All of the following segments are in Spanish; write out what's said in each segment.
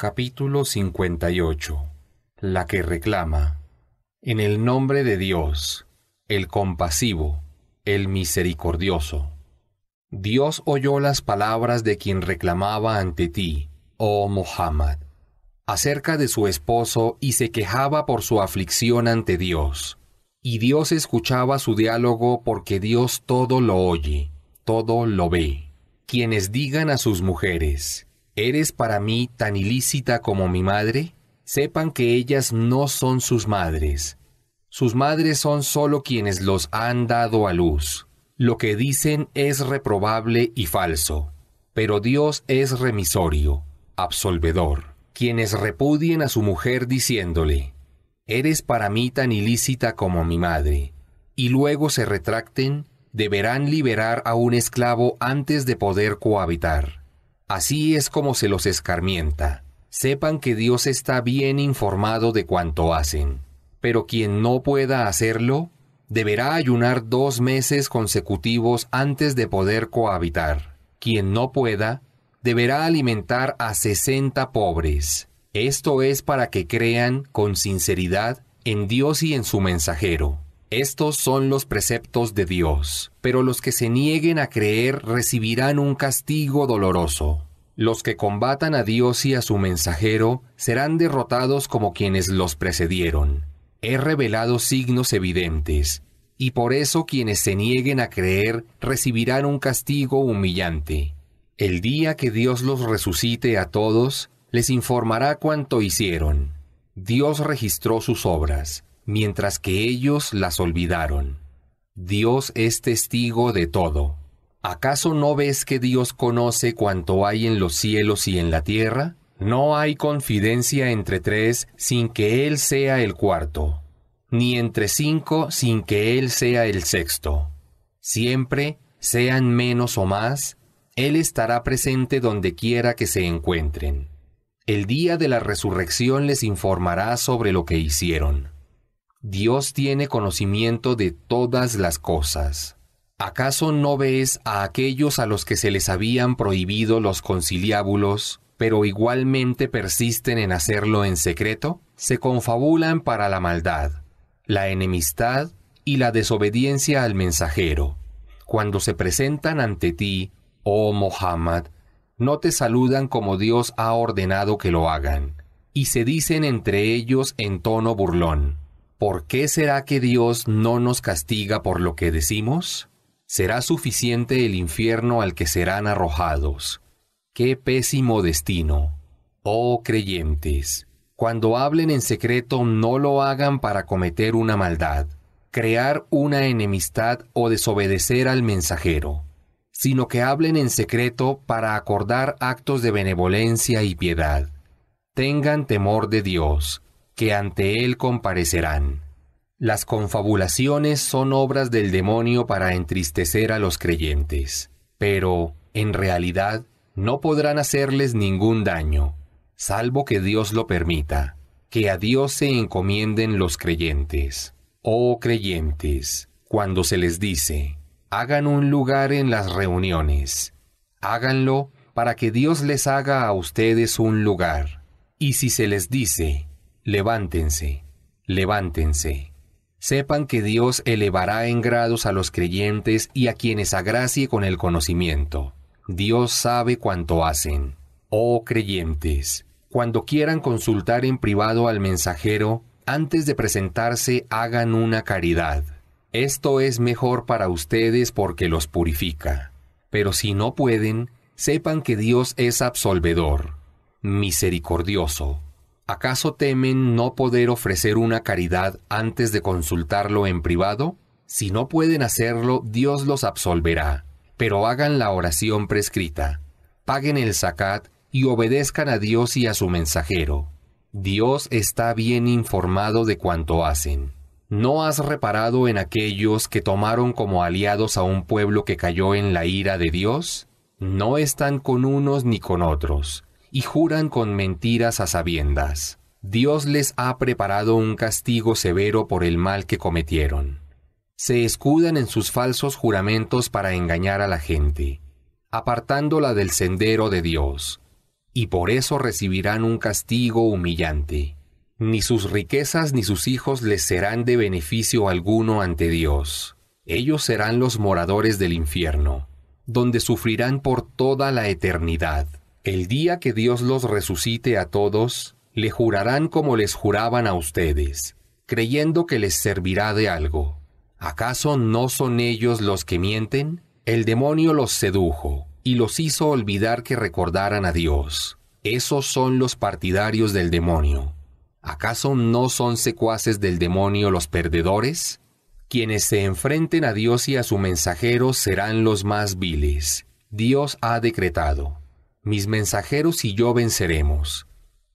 Capítulo 58 La que reclama En el nombre de Dios, el compasivo, el misericordioso. Dios oyó las palabras de quien reclamaba ante ti, oh Muhammad, acerca de su esposo y se quejaba por su aflicción ante Dios. Y Dios escuchaba su diálogo porque Dios todo lo oye, todo lo ve. Quienes digan a sus mujeres, ¿Eres para mí tan ilícita como mi madre? Sepan que ellas no son sus madres. Sus madres son sólo quienes los han dado a luz. Lo que dicen es reprobable y falso, pero Dios es remisorio, absolvedor. Quienes repudien a su mujer diciéndole, Eres para mí tan ilícita como mi madre, y luego se retracten, deberán liberar a un esclavo antes de poder cohabitar Así es como se los escarmienta. Sepan que Dios está bien informado de cuanto hacen, pero quien no pueda hacerlo, deberá ayunar dos meses consecutivos antes de poder cohabitar. Quien no pueda, deberá alimentar a sesenta pobres. Esto es para que crean con sinceridad en Dios y en su mensajero. Estos son los preceptos de Dios, pero los que se nieguen a creer recibirán un castigo doloroso. Los que combatan a Dios y a su mensajero serán derrotados como quienes los precedieron. He revelado signos evidentes, y por eso quienes se nieguen a creer recibirán un castigo humillante. El día que Dios los resucite a todos, les informará cuánto hicieron. Dios registró sus obras mientras que ellos las olvidaron. Dios es testigo de todo. ¿Acaso no ves que Dios conoce cuanto hay en los cielos y en la tierra? No hay confidencia entre tres sin que Él sea el cuarto, ni entre cinco sin que Él sea el sexto. Siempre, sean menos o más, Él estará presente donde quiera que se encuentren. El día de la resurrección les informará sobre lo que hicieron. Dios tiene conocimiento de todas las cosas. ¿Acaso no ves a aquellos a los que se les habían prohibido los conciliábulos, pero igualmente persisten en hacerlo en secreto? Se confabulan para la maldad, la enemistad y la desobediencia al mensajero. Cuando se presentan ante ti, oh Mohammed, no te saludan como Dios ha ordenado que lo hagan, y se dicen entre ellos en tono burlón. ¿Por qué será que Dios no nos castiga por lo que decimos? Será suficiente el infierno al que serán arrojados. ¡Qué pésimo destino! Oh creyentes, cuando hablen en secreto no lo hagan para cometer una maldad, crear una enemistad o desobedecer al mensajero, sino que hablen en secreto para acordar actos de benevolencia y piedad. Tengan temor de Dios que ante él comparecerán. Las confabulaciones son obras del demonio para entristecer a los creyentes, pero, en realidad, no podrán hacerles ningún daño, salvo que Dios lo permita, que a Dios se encomienden los creyentes. Oh creyentes, cuando se les dice, hagan un lugar en las reuniones, háganlo para que Dios les haga a ustedes un lugar. Y si se les dice, levántense, levántense. Sepan que Dios elevará en grados a los creyentes y a quienes agracie con el conocimiento. Dios sabe cuánto hacen. Oh creyentes, cuando quieran consultar en privado al mensajero, antes de presentarse hagan una caridad. Esto es mejor para ustedes porque los purifica. Pero si no pueden, sepan que Dios es absolvedor, misericordioso ¿Acaso temen no poder ofrecer una caridad antes de consultarlo en privado? Si no pueden hacerlo, Dios los absolverá. Pero hagan la oración prescrita, paguen el zakat y obedezcan a Dios y a su mensajero. Dios está bien informado de cuanto hacen. ¿No has reparado en aquellos que tomaron como aliados a un pueblo que cayó en la ira de Dios? No están con unos ni con otros y juran con mentiras a sabiendas. Dios les ha preparado un castigo severo por el mal que cometieron. Se escudan en sus falsos juramentos para engañar a la gente, apartándola del sendero de Dios, y por eso recibirán un castigo humillante. Ni sus riquezas ni sus hijos les serán de beneficio alguno ante Dios. Ellos serán los moradores del infierno, donde sufrirán por toda la eternidad. El día que Dios los resucite a todos, le jurarán como les juraban a ustedes, creyendo que les servirá de algo. ¿Acaso no son ellos los que mienten? El demonio los sedujo y los hizo olvidar que recordaran a Dios. Esos son los partidarios del demonio. ¿Acaso no son secuaces del demonio los perdedores? Quienes se enfrenten a Dios y a su mensajero serán los más viles. Dios ha decretado mis mensajeros y yo venceremos.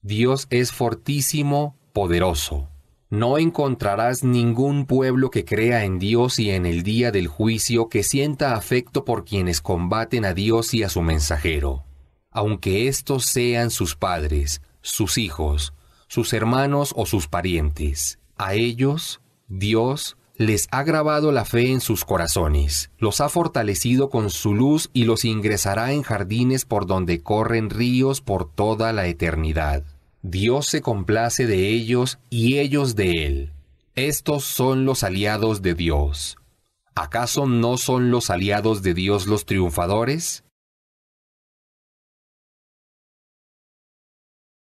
Dios es fortísimo, poderoso. No encontrarás ningún pueblo que crea en Dios y en el día del juicio que sienta afecto por quienes combaten a Dios y a su mensajero, aunque estos sean sus padres, sus hijos, sus hermanos o sus parientes. A ellos, Dios les ha grabado la fe en sus corazones, los ha fortalecido con su luz y los ingresará en jardines por donde corren ríos por toda la eternidad. Dios se complace de ellos y ellos de Él. Estos son los aliados de Dios. ¿Acaso no son los aliados de Dios los triunfadores?